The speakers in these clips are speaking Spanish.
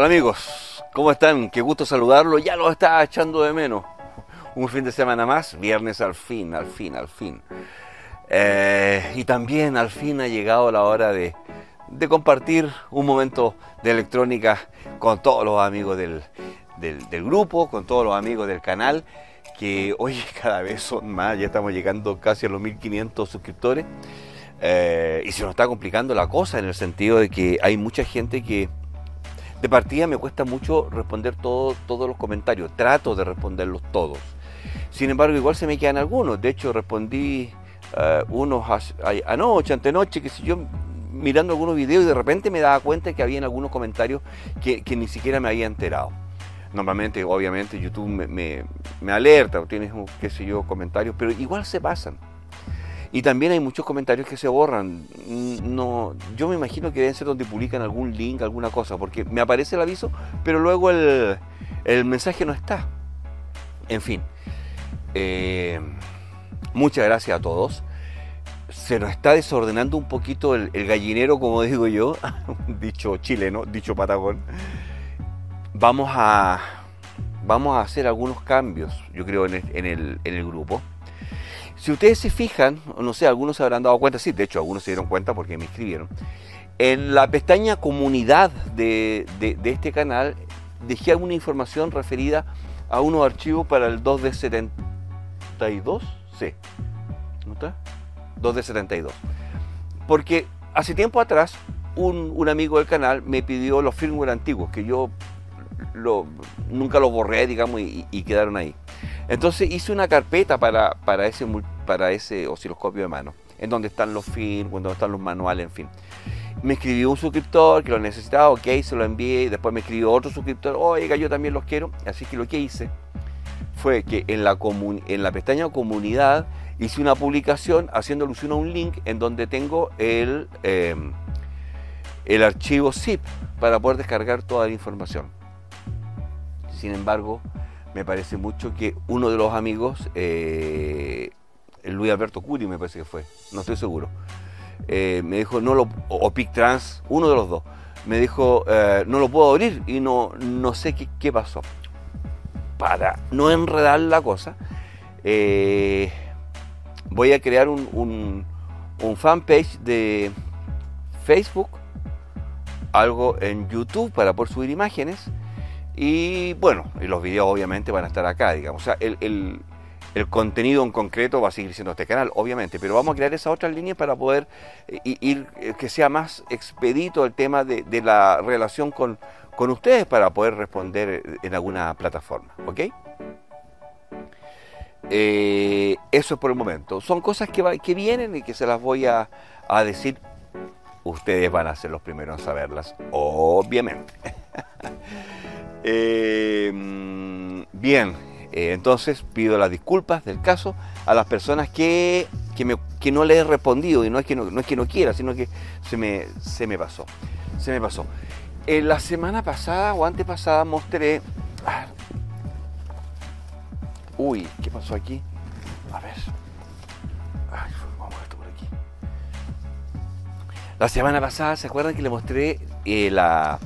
Hola amigos, ¿cómo están? Qué gusto saludarlo, ya lo está echando de menos. Un fin de semana más, viernes al fin, al fin, al fin. Eh, y también al fin ha llegado la hora de, de, compartir un momento de electrónica con todos los amigos del, grupo, con todos los amigos del canal, que hoy cada vez son más, ya estamos llegando casi a los 1500 suscriptores. Eh, y se nos está complicando la cosa en el sentido de que hay mucha gente que de partida me cuesta mucho responder todos los comentarios, trato de responderlos todos. Sin embargo, igual se me quedan algunos. De hecho, respondí eh, unos anoche, antenoche, que si yo mirando algunos videos y de repente me daba cuenta que había algunos comentarios que, ni siquiera me había enterado. Normalmente, obviamente, YouTube me, alerta o tienes, qué sé yo, comentarios, pero igual se pasan. Y también hay muchos comentarios que se borran. Mm, no, yo me imagino que deben ser donde publican algún link, alguna cosa, porque me aparece el aviso, pero luego el, mensaje no está. En fin, eh, muchas gracias a todos. Se nos está desordenando un poquito el, gallinero, como digo yo, dicho chileno, dicho patagón. Vamos a, vamos a hacer algunos cambios, yo creo, en el, en el grupo. Si ustedes se fijan, no sé, algunos se habrán dado cuenta, sí, de hecho algunos se dieron cuenta porque me escribieron. en la pestaña comunidad de, este canal dejé alguna información referida a unos archivos para el 2 d 72, sí, ¿no está? 2 d 72. Porque hace tiempo atrás un, amigo del canal me pidió los firmware antiguos, que yo nunca los borré, digamos, y quedaron ahí. Entonces hice una carpeta para, ese, para ese osciloscopio de mano, en donde están los films, donde están los manuales, en fin. Me escribió un suscriptor que lo necesitaba, ok, se lo envié, después me escribió otro suscriptor, oiga, yo también los quiero. Así que lo que hice fue que en la, en la pestaña comunidad hice una publicación haciendo alusión a un link en donde tengo el, em, el archivo zip para poder descargar toda la información. Sin embargo, me parece mucho que uno de los amigos, eh, Luis Alberto Curi me parece que fue, no estoy seguro, eh, me dijo, no lo, o Pic Trans, uno de los dos, me dijo, eh, no lo puedo abrir y no, no sé qué, pasó. Para no enredar la cosa, eh, voy a crear un, un fanpage de Facebook, algo en YouTube para poder subir imágenes y bueno, y los videos obviamente van a estar acá, digamos. O sea, el, el, contenido en concreto va a seguir siendo este canal, obviamente, pero vamos a crear esa otra línea para poder eh, ir, eh, que sea más expedito el tema de, la relación con, ustedes para poder responder eh, en alguna plataforma, ¿ok? eso es por el momento. Son cosas que, que vienen y que se las voy a, a decir. Ustedes van a ser los primeros a saberlas, obviamente. Em, bien, eh, entonces pido las disculpas del caso a las personas que, no le he respondido, y no es que no, es que no quiera, sino que se me, se me pasó. Se me pasó. Eh, la semana pasada o antes pasada mostré. uy, ¿qué pasó aquí? A ver. vamos a esto por aquí. La semana pasada, ¿se acuerdan que le mostré eh, la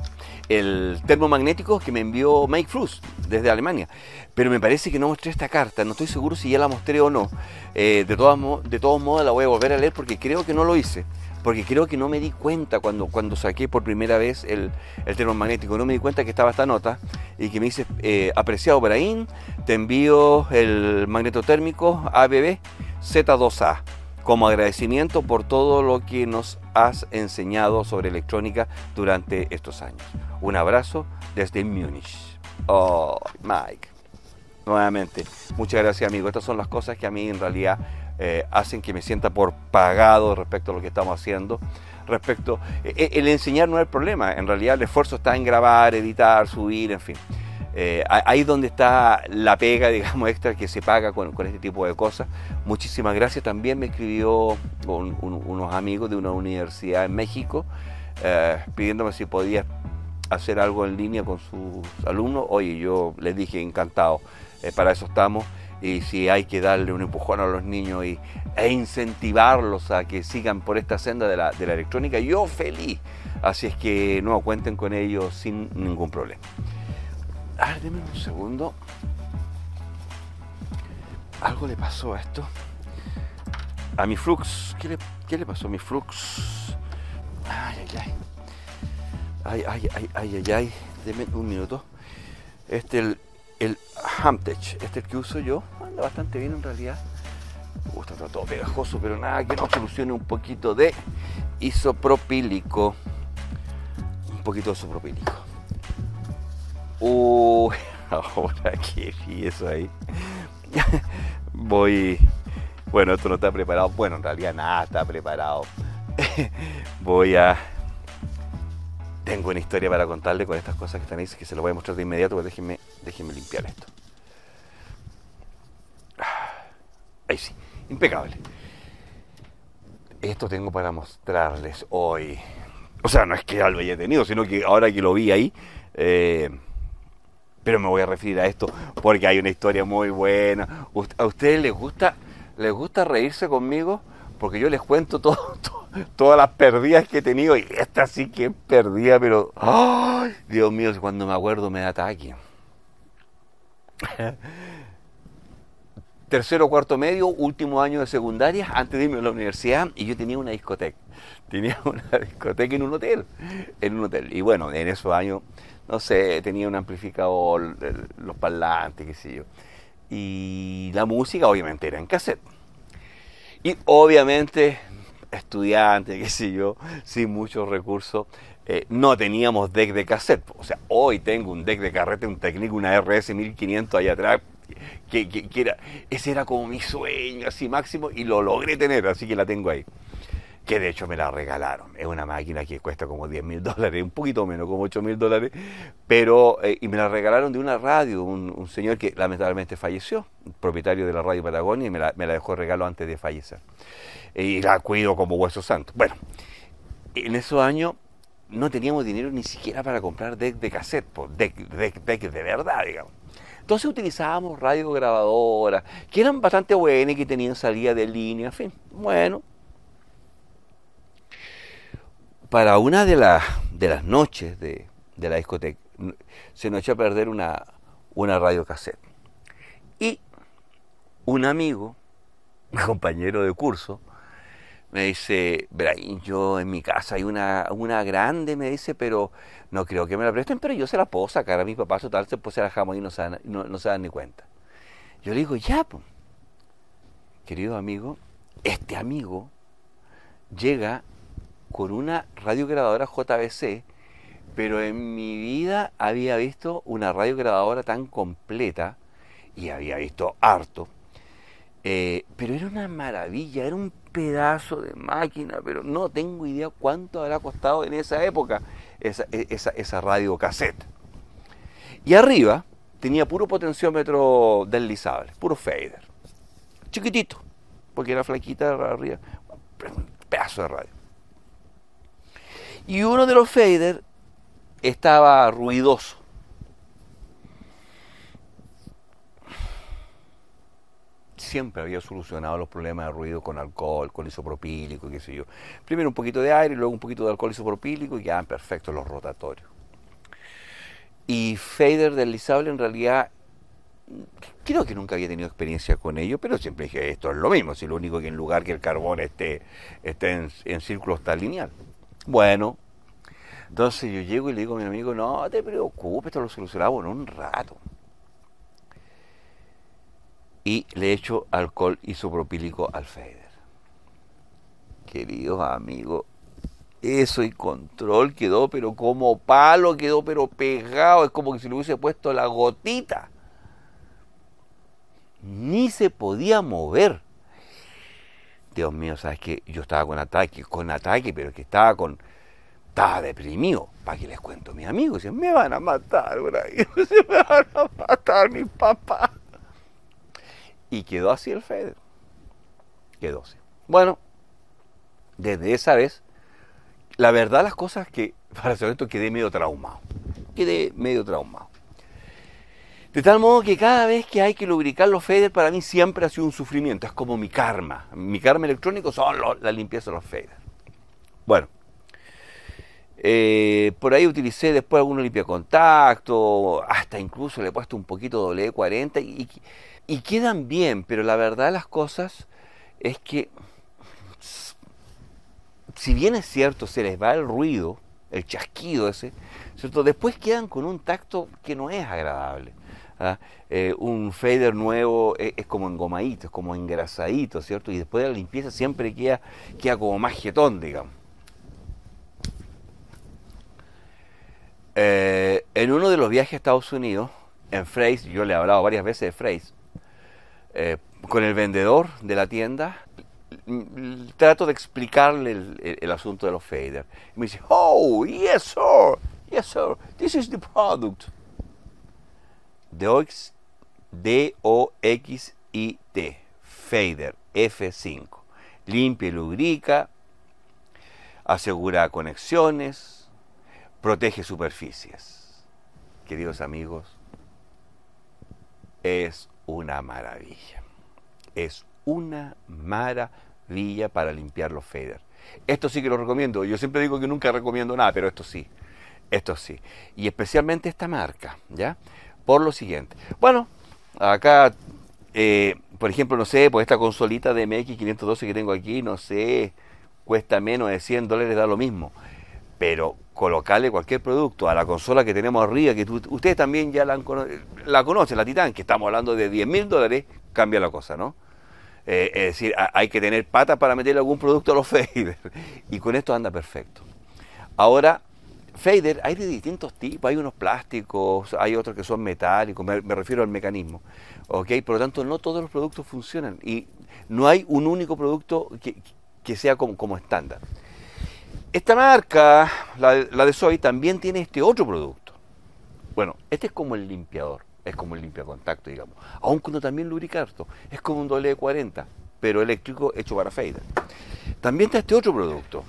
el termomagnético que me envió Mike Fruz desde Alemania. Pero me parece que no mostré esta carta, no estoy seguro si ya la mostré o no. Eh, de, todas, de todos modos la voy a volver a leer porque creo que no lo hice. Porque creo que no me di cuenta cuando, cuando saqué por primera vez el, el termomagnético, no me di cuenta que estaba esta nota y que me dice, eh, apreciado Brain, te envío el magneto térmico ABB Z2A como agradecimiento por todo lo que nos has enseñado sobre electrónica durante estos años. Un abrazo desde Múnich. Oh, Mike. Nuevamente, muchas gracias amigo. Estas son las cosas que a mí en realidad eh, hacen que me sienta por pagado respecto a lo que estamos haciendo. Respecto, eh, eh, el enseñar no es el problema, en realidad el esfuerzo está en grabar, editar, subir, en fin. Eh, ahí ahí donde está la pega, digamos, extra que se paga con, este tipo de cosas. Muchísimas gracias. También me escribió unos amigos de una universidad en México eh, pidiéndome si podía hacer algo en línea con sus alumnos. Oye, yo les dije encantado, eh, para eso estamos. Y si hay que darle un empujón a los niños y, e incentivarlos a que sigan por esta senda de la electrónica, yo feliz. Así es que no, cuenten con ellos sin ningún problema. A ver, un segundo. Algo le pasó a esto. A mi flux. ¿Qué le, pasó a mi flux? Ay, ay, ay. Ay, ay, ay, ay, ay, ay. Deme un minuto. Este el, el Hamtech. Este es el que uso yo. Anda bastante bien en realidad. Me uh, está todo pegajoso, pero nada que no solucione un poquito de isopropílico. Un poquito de isopropílico. Uy, ahora que vi eso ahí. Voy. Bueno, esto no está preparado. Bueno, en realidad nada está preparado. voy a. Tengo una historia para contarle con estas cosas que están ahí, que se lo voy a mostrar de inmediato, pero déjenme, limpiar esto. Ahí sí, impecable. Esto tengo para mostrarles hoy. O sea, no es que algo haya tenido, sino que ahora que lo vi ahí, eh, pero me voy a referir a esto porque hay una historia muy buena. ¿A ustedes les gusta, les gusta reírse conmigo? Porque yo les cuento todas las perdidas que he tenido y esta sí que es perdida, pero Dios mío, cuando me acuerdo me da ataque. Tercero, cuarto medio, último año de secundaria, antes de irme a la universidad, y yo tenía una discoteca. Tenía una discoteca en un hotel, en un hotel. Y bueno, en esos años no sé, tenía un amplificador, los parlantes, qué sé yo. Y la música obviamente era en cassette. Y obviamente estudiante, qué sé yo, sin muchos recursos, eh, no teníamos deck de cassette. O sea, hoy tengo un deck de carrete, un técnico una RS 1500 ahí atrás, que, que, que, era, ese era como mi sueño, así máximo, y lo logré tener, así que la tengo ahí que de hecho me la regalaron. Es una máquina que cuesta como 10 mil dólares, un poquito menos, como 8 mil dólares, pero, eh, y me la regalaron de una radio, un, señor que lamentablemente falleció, propietario de la radio Patagonia, y me la, me la dejó regalo antes de fallecer. Y la cuido como hueso santo. Bueno, en esos años no teníamos dinero ni siquiera para comprar deck de cassette, deck, de verdad, digamos. Entonces utilizábamos grabadoras, que eran bastante buenas y que tenían salida de línea, en fin, bueno, para una de, las de las noches de, la discoteca se nos echó a perder una, una radio cassette. Y un amigo, mi compañero de curso, me dice, Brain, yo en mi casa hay una, una grande, me dice, pero no creo que me la presten, pero yo se la puedo sacar a mis papás, o se, pues se la dejamos y no se, dan, no, se ni cuenta. Yo le digo, ya, pues, querido amigo, este amigo llega con una radiograbadora JBC, pero en mi vida había visto una radiograbadora tan completa y había visto harto. Eh, pero era una maravilla, era un pedazo de máquina, pero no tengo idea cuánto habrá costado en esa época esa, e, radio cassette. Y arriba tenía puro potenciómetro deslizable, puro fader. Chiquitito, porque era flaquita arriba. Un pedazo de radio. Y uno de los faders estaba ruidoso. Siempre había solucionado los problemas de ruido con alcohol, con isopropílico, qué sé yo. Primero un poquito de aire, luego un poquito de alcohol isopropílico y ya, perfecto, los rotatorios. Y fader deslizable en realidad creo que nunca había tenido experiencia con ello, pero siempre dije, esto es lo mismo, si lo único que en lugar que el carbón esté, esté en, en círculo está lineal. Bueno, entonces yo llego y le digo a mi amigo, no te preocupes, te lo solucionamos en un rato. Y le echo alcohol isopropílico al FEDER Queridos amigos, eso y control quedó, pero como palo quedó, pero pegado, es como que se le hubiese puesto la gotita. Ni se podía mover. Dios mío, sabes que yo estaba con ataque, con ataque, pero que estaba con. Estaba deprimido. ¿Para qué les cuento a mis amigos? Dicen, me van a matar, por Se me van a matar mi papá. Y quedó así el Feder. Quedó así. Bueno, desde esa vez, la verdad, las cosas que, para ser esto quedé medio traumado. Quedé medio traumado. De tal modo que cada vez que hay que lubricar los faders, para mí siempre ha sido un sufrimiento. Es como mi karma. Mi karma electrónico son la limpieza de los faders. Bueno, eh, por ahí utilicé después algunos contacto, hasta incluso le he puesto un poquito de 40 y, quedan bien, pero la verdad de las cosas es que, si bien es cierto, se les va el ruido, el chasquido ese, ¿cierto? después quedan con un tacto que no es agradable. ¿ah? Eh, un fader nuevo eh, es, como engomadito, es como engrasadito, ¿cierto? Y después de la limpieza siempre queda, queda como más jetón, digamos. Eh, en uno de los viajes a Estados Unidos, en Freys, yo le he hablado varias veces de Freys, con el vendedor de la tienda, trato de explicarle el, el asunto de los faders. Me dice, oh, yes, sir, yes, sir, this is the product. Dox, d o x t fader, F5. Limpia y lubrica, asegura conexiones, protege superficies. Queridos amigos, es una maravilla. Es una maravilla para limpiar los faders. Esto sí que lo recomiendo. Yo siempre digo que nunca recomiendo nada, pero esto sí. Esto sí. Y especialmente esta marca, ¿ya? por lo siguiente. Bueno, acá, eh, por ejemplo, no sé, pues esta consolita de MX512 que tengo aquí, no sé, cuesta menos de 100 dólares, da lo mismo. Pero colocarle cualquier producto a la consola que tenemos arriba, que ustedes también ya la, la conocen, la Titán, que estamos hablando de 10 mil dólares, cambia la cosa, ¿no? Eh, es decir, hay que tener patas para meterle algún producto a los faders. Y con esto anda perfecto. Ahora, fader hay de distintos tipos, hay unos plásticos, hay otros que son metálicos, me, refiero al mecanismo. ¿ok? Por lo tanto, no todos los productos funcionan y no hay un único producto que, sea como, estándar. Esta marca, la, de Soy, también tiene este otro producto. Bueno, este es como el limpiador, es como el limpiacontacto, digamos. Aunque cuando también lubricarto, es como un doble 40, pero eléctrico hecho para fader. También está este otro producto,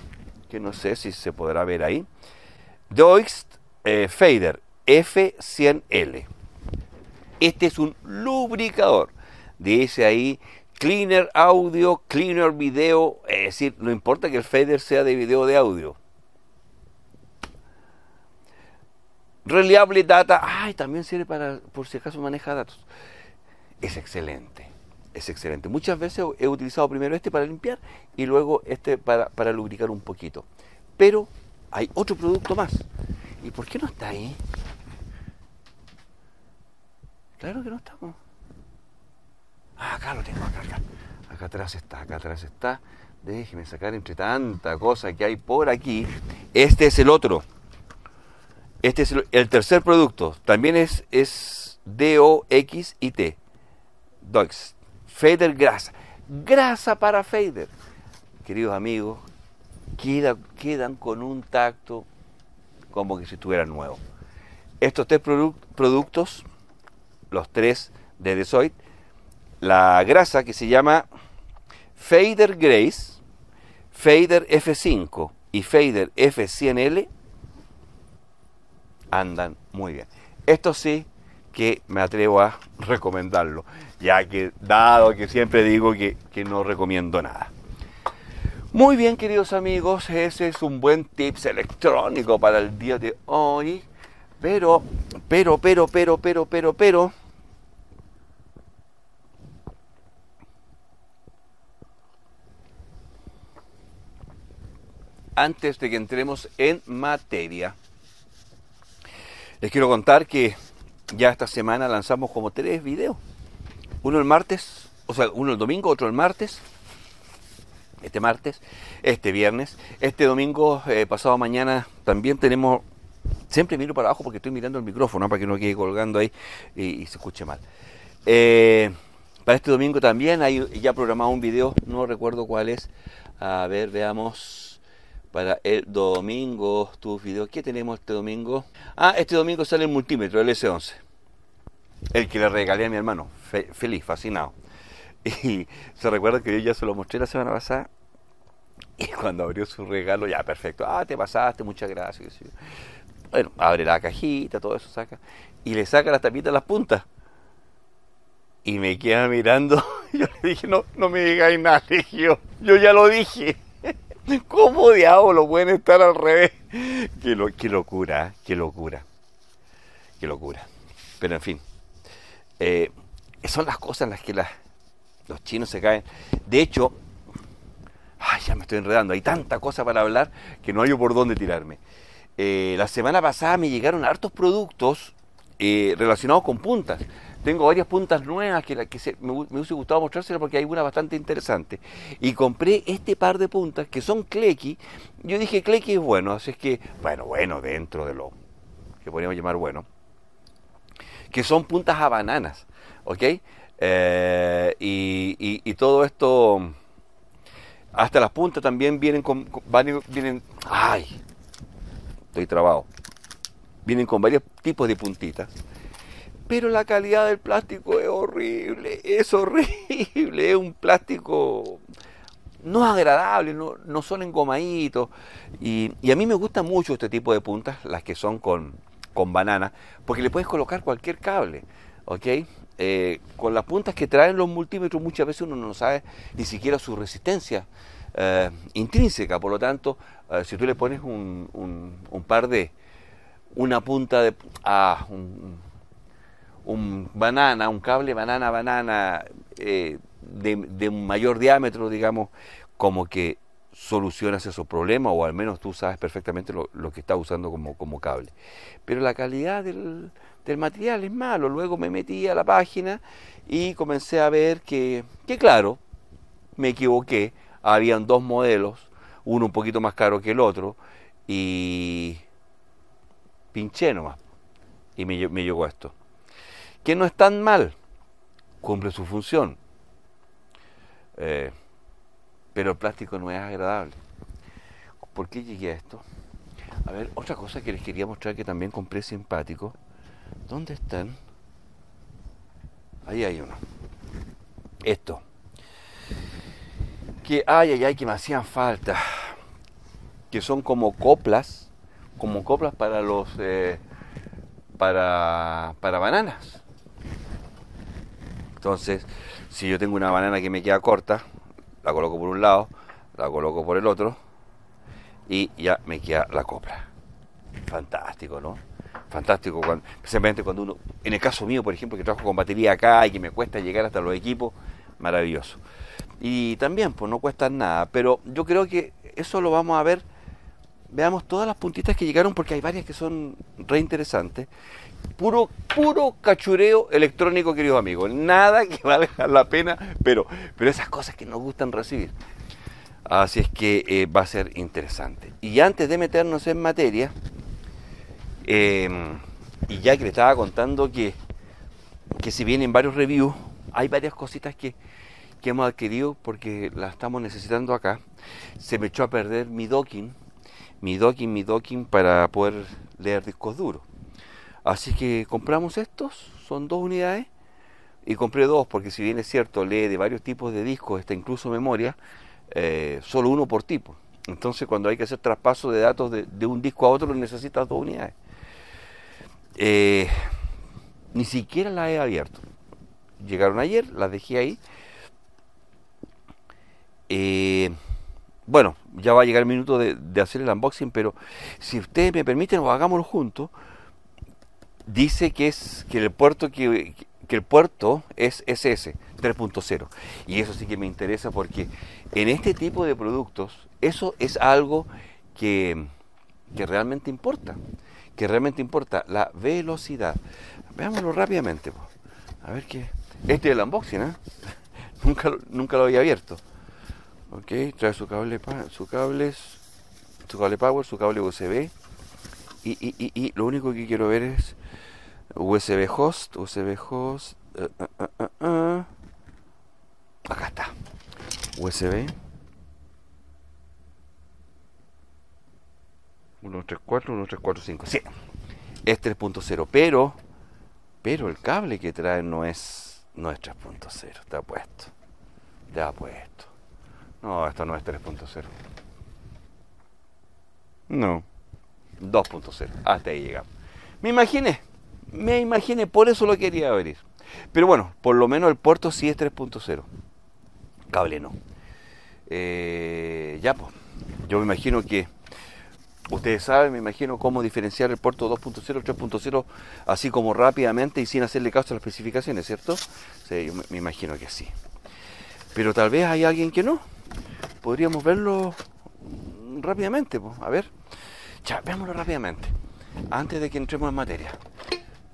que no sé si se podrá ver ahí, Deutz eh, Fader F100L. Este es un lubricador. Dice ahí cleaner audio, cleaner video. Es decir, no importa que el fader sea de video o de audio. Reliable data. Ay, también sirve para, por si acaso maneja datos. Es excelente. Es excelente. Muchas veces he utilizado primero este para limpiar y luego este para, para lubricar un poquito. Pero hay otro producto más. ¿Y por qué no está ahí? Claro que no estamos. Ah, acá lo tengo, acá, atrás está, acá atrás está. Déjeme sacar entre tanta cosa que hay por aquí. Este es el otro. Este es el, tercer producto. También es, es d t Dox. Fader grasa. Grasa para fader. Queridos amigos, quedan con un tacto como que si estuvieran nuevos. Estos tres productos, los tres de Desoit, la grasa que se llama Fader Grace, Fader F5 y Fader F100L andan muy bien. Esto sí que me atrevo a recomendarlo, ya que dado que siempre digo que no recomiendo nada. Muy bien, queridos amigos, ese es un buen tips electrónico para el día de hoy. Pero, pero, pero, pero, pero, pero, pero. Antes de que entremos en materia, les quiero contar que ya esta semana lanzamos como tres videos. Uno el martes, o sea, uno el domingo, otro el martes este martes, este viernes, este domingo, eh, pasado mañana también tenemos, siempre miro para abajo porque estoy mirando el micrófono para que no quede colgando ahí y, se escuche mal. Eh, para este domingo también hay ya programado un video, no recuerdo cuál es, a ver, veamos. Para el domingo, tus videos. ¿Qué tenemos este domingo? Ah, este domingo sale el multímetro, el S11. El que le regalé a mi hermano. feliz, fascinado. Y se recuerda que yo ya se lo mostré la semana pasada. Y cuando abrió su regalo, ya perfecto. Ah, te pasaste, muchas gracias. Bueno, abre la cajita, todo eso saca. Y le saca las tapitas a las puntas. Y me queda mirando. Yo le dije, no, no me digáis nada, yo. ya lo dije. ¿Cómo diablos pueden estar al revés? Qué, locura, qué locura. Qué locura. Pero en fin. Eh, son las cosas en las que las, los chinos se caen. De hecho, ay, ya me estoy enredando. Hay tanta cosa para hablar que no hay por dónde tirarme. Eh, la semana pasada me llegaron hartos productos eh, relacionados con puntas. Tengo varias puntas nuevas que, que me, me, hubiese gustado mostrárselas porque hay una bastante interesante. Y compré este par de puntas que son Kleki. Yo dije Kleki es bueno, así es que, bueno, bueno, dentro de lo que podríamos llamar bueno, que son puntas a bananas. ¿Ok? Eh, y, todo esto, hasta las puntas también vienen con, vienen, ay, estoy trabado, vienen con varios tipos de puntitas. Pero la calidad del plástico es horrible, es horrible, es un plástico no agradable, no, no son engomaditos. Y, y, a mí me gusta mucho este tipo de puntas, las que son con, con banana, porque le puedes colocar cualquier cable. ¿ok? Eh, con las puntas que traen los multímetros muchas veces uno no sabe ni siquiera su resistencia eh, intrínseca, por lo tanto, eh, si tú le pones un, par de, una punta de, ah, un, banana, un cable banana, banana de, un mayor diámetro, digamos, como que solucionas esos problemas o al menos tú sabes perfectamente lo, que está usando como, como cable. Pero la calidad del, el material es malo. Luego me metí a la página y comencé a ver que, que claro, me equivoqué. Habían dos modelos, uno un poquito más caro que el otro, y pinché nomás. Y me, llegó esto. Que no es tan mal, cumple su función. Eh, pero el plástico no es agradable. ¿Por qué llegué a esto? A ver, otra cosa que les quería mostrar que también compré simpático. ¿Dónde están? Ahí hay uno. Esto. Que ay, ay, ay, que me hacían falta. Que son como coplas, como coplas para los. Eh, para, para bananas. Entonces, si yo tengo una banana que me queda corta, la coloco por un lado, la coloco por el otro y ya me queda la copla. Fantástico, ¿no? fantástico. especialmente cuando uno, en el caso mío, por ejemplo, que trabajo con batería acá y que me cuesta llegar hasta los equipos, maravilloso. Y también, pues no cuesta nada, pero yo creo que eso lo vamos a ver. Veamos todas las puntitas que llegaron porque hay varias que son re interesantes. Puro, puro cachureo electrónico, queridos amigos. Nada que valga la pena, pero, pero esas cosas que nos gustan recibir. Así es que eh, va a ser interesante. Y antes de meternos en materia, Em, y ya que le estaba contando que, que si vienen varios reviews, hay varias cositas que, hemos adquirido porque las estamos necesitando acá. Se me echó a perder mi docking, mi docking, mi docking para poder leer discos duros. Así que compramos estos, son dos unidades. Y compré dos porque si bien es cierto, lee de varios tipos de discos, está incluso memoria, eh, solo uno por tipo. Entonces cuando hay que hacer traspaso de datos de, de un disco a otro necesitas dos unidades. Eh, ni siquiera la he abierto. Llegaron ayer, las dejé ahí. Eh, bueno, ya va a llegar el minuto de, hacer el unboxing, pero si ustedes me permiten, o hagámoslo juntos. Dice que es que el puerto que, que el puerto es SS 3.0 y eso sí que me interesa porque en este tipo de productos eso es algo que, que realmente importa que realmente importa, la velocidad. Veámoslo rápidamente. A ver qué. Este es el unboxing, ¿eh? nunca, nunca lo había abierto. Ok, trae su cable, su cable, su cable power, su cable USB. Y, y, lo único que quiero ver es USB host, USB host. Eh, eh, Acá está. USB. 1, 3, 4, 1, 3, 4, 5, Es 3.0, pero, pero el cable que trae no es, no es 3.0, está puesto. Está puesto. No, esto no es 3.0. No. 2.0. Hasta ahí llegamos. Me imaginé. Me imaginé. Por eso lo quería abrir. Pero bueno, por lo menos el puerto sí es 3.0. Cable no. Eh, ya, pues. Yo me imagino que Ustedes saben, me imagino, cómo diferenciar el puerto 2.0, 3.0, así como rápidamente y sin hacerle caso a las especificaciones, ¿cierto? Sí, yo me imagino que sí. Pero tal vez hay alguien que no. Podríamos verlo rápidamente, a ver. Ya, veámoslo rápidamente, antes de que entremos en materia.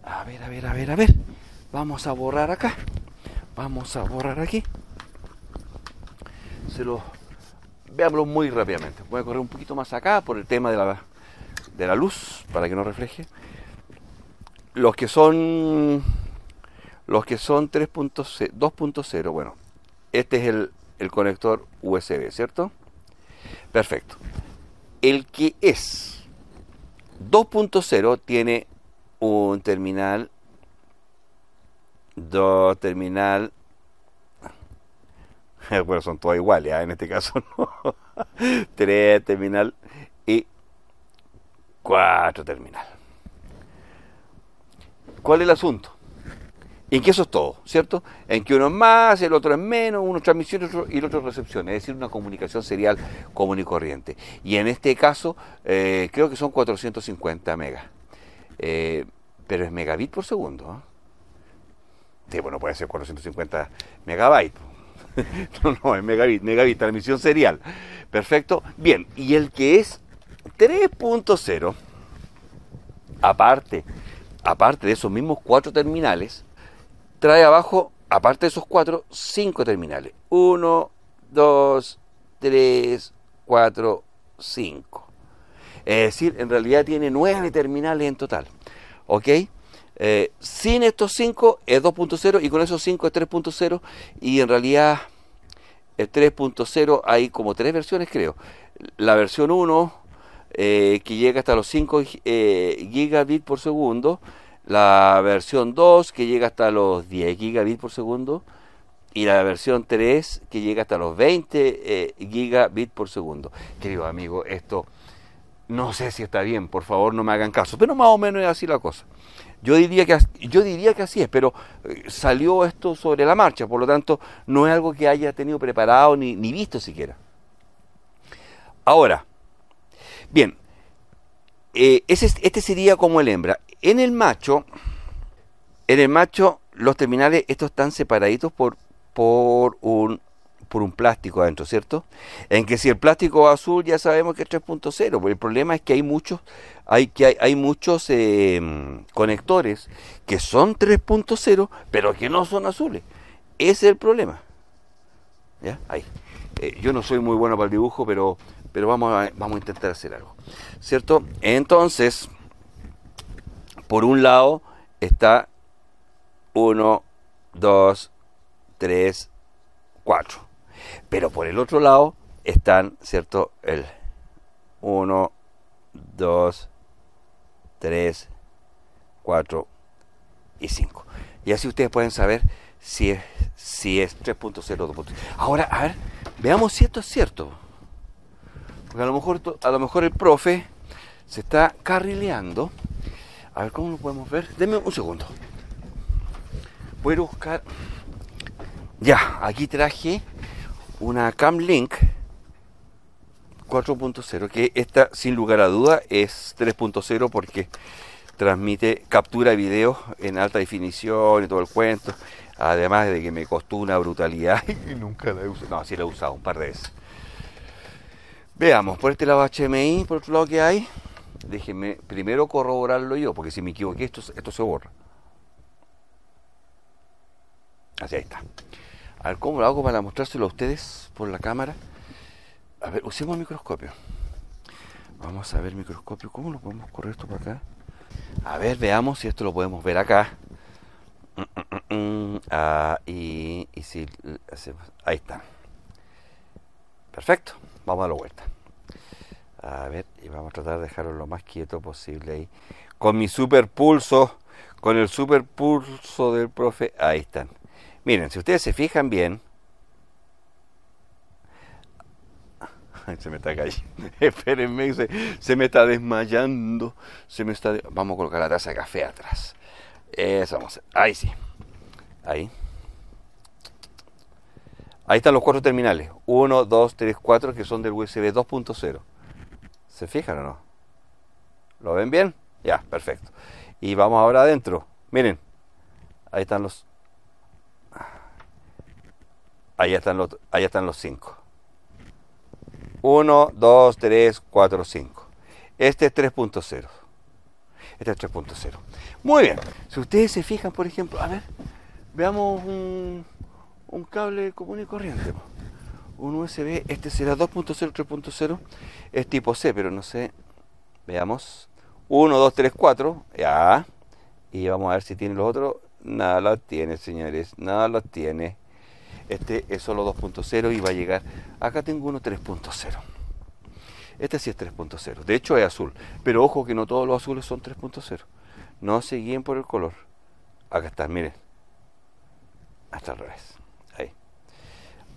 A ver, a ver, a ver, a ver. Vamos a borrar acá. Vamos a borrar aquí. Se lo veámoslo muy rápidamente. Voy a correr un poquito más acá por el tema de la, de la luz, para que no refleje. Los que son los que son 2.0, bueno, este es el, conector USB, ¿cierto? Perfecto. El que es 2.0 tiene un terminal, Dos terminal bueno, son todas iguales, ¿eh? en este caso no. Tres terminal y cuatro terminal. ¿Cuál es el asunto? En que eso es todo, ¿cierto? En que uno es más, el otro es menos, uno es transmisión y el otro recepción, es decir, una comunicación serial común y corriente. Y en este caso, eh, creo que son 450 megas. Eh, pero es megabit por segundo. ¿ah? Sí, bueno, puede ser 450 megabytes no, no, es megabit, megabit, transmisión serial. Perfecto. Bien, y el que es 3.0, aparte, aparte de esos mismos cuatro terminales, trae abajo, aparte de esos cuatro, cinco terminales. Uno, dos, tres, cuatro, cinco. Es decir, en realidad tiene nueve terminales en total. ¿Ok? Eh, sin estos 5 es 2.0 y con esos 5 es 3.0 y en realidad el 3.0 hay como tres versiones creo. La versión 1 eh, que llega hasta los 5 eh, gigabits por segundo, la versión 2 que llega hasta los 10 gigabits por segundo y la versión 3 que llega hasta los 20 gigabits por segundo. Querido amigo, esto no sé si está bien, por favor no me hagan caso, pero más o menos es así la cosa. Yo diría, que, yo diría que así es, pero eh, salió esto sobre la marcha, por lo tanto no es algo que haya tenido preparado ni, visto siquiera. Ahora, bien, eh, este sería como el hembra. En el macho, en el macho los terminales estos están separaditos por, por un por un plástico adentro, ¿cierto? En que si el plástico azul ya sabemos que es 3.0, el problema es que hay muchos, hay, que hay, muchos eh, conectores que son 3.0, pero que no son azules. Ese es el problema. ¿Ya? Ahí. Eh, yo no soy muy bueno para el dibujo, pero, pero vamos, vamos a intentar hacer algo. ¿Cierto? Entonces, por un lado está 1, 2, 3, 4. Pero por el otro lado están, ¿cierto? El 1, 2, 3, 4 y 5. Y así ustedes pueden saber si es, si es 3.0 Ahora, a ver, veamos si esto es cierto. Porque a lo mejor, a lo mejor el profe se está carrileando. A ver cómo lo podemos ver. Denme un segundo. Voy a buscar. Ya, aquí traje una Cam Link 4.0, que esta sin lugar a duda es 3.0 porque transmite, captura de video en alta definición y todo el cuento. Además de que me costó una brutalidad y nunca la he usado. No, sí la he usado un par de veces. Veamos, por este lado HMI, por otro lado que hay. Déjenme primero corroborarlo yo, porque si me equivoqué esto, esto se borra. Así ahí está. A ver, ¿cómo lo hago para mostrárselo a ustedes por la cámara? A ver, usemos el microscopio. Vamos a ver microscopio. ¿Cómo lo podemos correr esto para acá? A ver, veamos si esto lo podemos ver acá. Mm, mm, mm, ah, y, si Ahí está. Perfecto. Vamos a la vuelta. A ver, y vamos a tratar de dejarlo lo más quieto posible ahí. Con mi super pulso, con el super pulso del profe, ahí están. Miren, si ustedes se fijan bien, se me está cayendo. Espérenme, se, me está desmayando. Se me está Vamos a colocar la taza de café atrás. Eso vamos. Ahí sí. Ahí. Ahí están los cuatro terminales. 1, 2, 3, 4 que son del USB 2.0. ¿Se fijan o no? ¿Lo ven bien? Ya, perfecto. Y vamos ahora adentro. Miren. Ahí están los Ahí están los, allá están los cinco. 1, 2, 3, 4, 5. Este es 3.0. Este es 3.0. Muy bien. Si ustedes se fijan, por ejemplo, a ver, veamos un, un cable común y corriente. Un USB, este será 2.0, 3.0. Es tipo C, pero no sé. Veamos. 1, 2, 3, 4. Ya. Y vamos a ver si tiene los otros. Nada los tiene, señores. Nada los tiene. Este es solo 2.0 y va a llegar. Acá tengo uno 3.0. Este sí es 3.0. De hecho es azul. Pero ojo que no todos los azules son 3.0. No se guíen por el color. Acá están, miren. Hasta al revés. Ahí.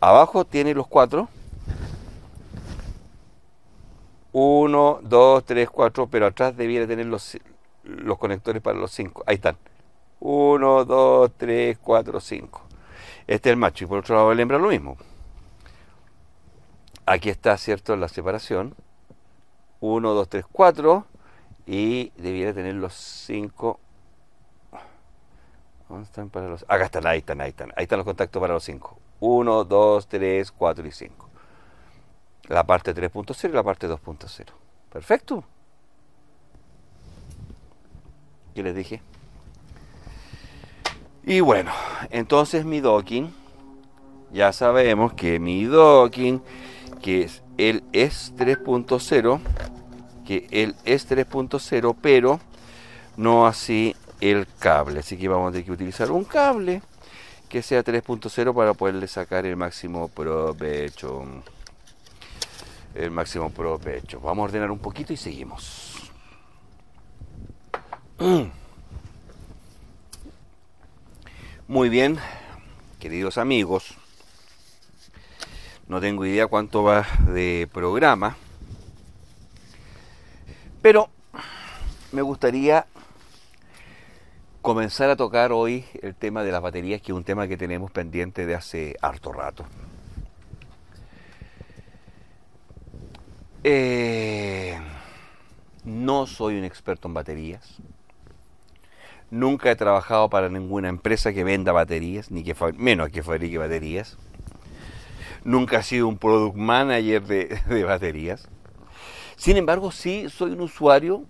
Abajo tiene los 4. 1, 2, 3, 4, pero atrás debiera tener los, los conectores para los 5. Ahí están. 1, 2, 3, 4, 5. Este es el macho. Y por otro lado, el hembra lo mismo. Aquí está, ¿cierto?, la separación. 1, 2, 3, 4. Y debiera tener los 5. ¿Dónde están para los.? Acá están, ahí están, ahí están. Ahí están los contactos para los 5. 1, 2, 3, 4 y 5. La parte 3.0 y la parte 2.0. Perfecto. ¿Qué les dije? Y bueno, entonces mi docking, ya sabemos que mi docking, que es el es 3.0, que el es 3.0, pero no así el cable. Así que vamos a tener que utilizar un cable que sea 3.0 para poderle sacar el máximo provecho. El máximo provecho. Vamos a ordenar un poquito y seguimos. Muy bien, queridos amigos, no tengo idea cuánto va de programa, pero me gustaría comenzar a tocar hoy el tema de las baterías, que es un tema que tenemos pendiente de hace harto rato. Eh, no soy un experto en baterías. Nunca he trabajado para ninguna empresa que venda baterías, ni que menos que fabrique baterías. Nunca he sido un product manager de, baterías. Sin embargo, sí soy un usuario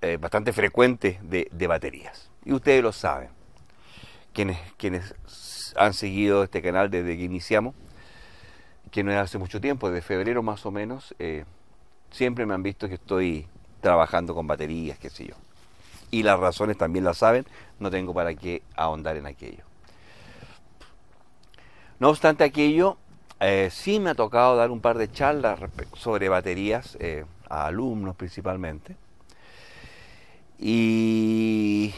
eh, bastante frecuente de, baterías. Y ustedes lo saben. Quienes, quienes han seguido este canal desde que iniciamos, que no es hace mucho tiempo, desde febrero más o menos, eh, siempre me han visto que estoy trabajando con baterías, qué sé yo y las razones también las saben, no tengo para qué ahondar en aquello. No obstante aquello, eh, sí me ha tocado dar un par de charlas sobre baterías eh, a alumnos principalmente. Y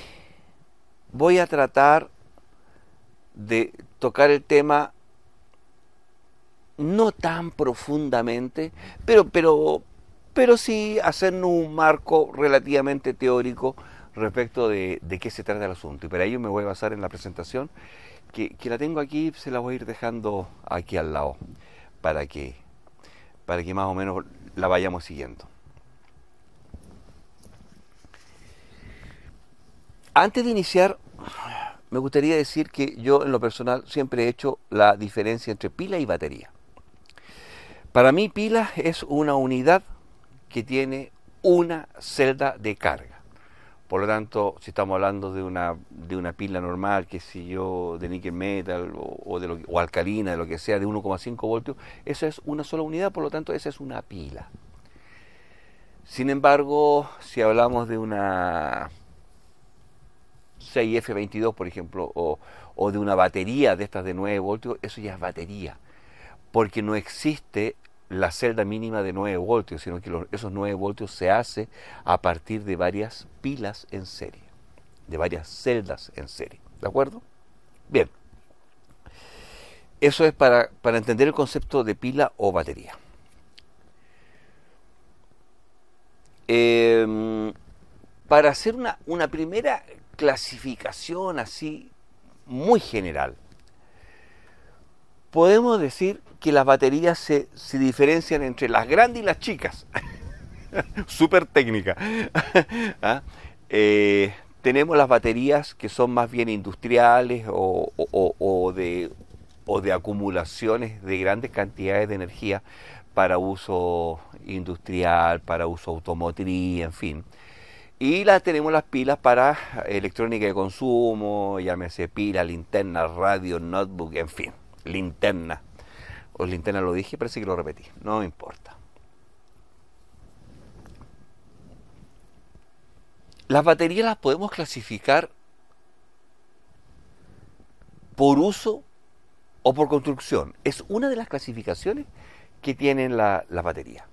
voy a tratar de tocar el tema no tan profundamente, pero, pero, pero sí hacer un marco relativamente teórico respecto de, qué se trata el asunto. Y para ello me voy a basar en la presentación que, que, la tengo aquí, se la voy a ir dejando aquí al lado para que, para que más o menos la vayamos siguiendo. Antes de iniciar, me gustaría decir que yo en lo personal siempre he hecho la diferencia entre pila y batería. Para mí pila es una unidad que tiene una celda de carga. Por lo tanto, si estamos hablando de una, de una pila normal, que si yo, de níquel metal o, de alcalina, de lo que sea, de 1,5 voltios, esa es una sola unidad, por lo tanto, esa es una pila. Sin embargo, si hablamos de una 6F22, por ejemplo, o, o de una batería de estas de 9 voltios, eso ya es batería, porque no existe la celda mínima de 9 voltios, sino que esos 9 voltios se hace a partir de varias pilas en serie, de varias celdas en serie. ¿De acuerdo? Bien. Eso es para, entender el concepto de pila o batería. Em, para hacer una, una primera clasificación así muy general, podemos decir que las baterías se, diferencian entre las grandes y las chicas. Súper técnica. ¿Ah? Eh, tenemos las baterías que son más bien industriales o, de, acumulaciones de grandes cantidades de energía para uso industrial, para uso automotriz, en fin. Y las tenemos las pilas para electrónica de consumo, llámese pila, linterna, radio, notebook, en fin linterna. O linterna lo dije, parece que lo repetí. No importa. Las baterías las podemos clasificar por uso o por construcción. Es una de las clasificaciones que tienen la, la batería.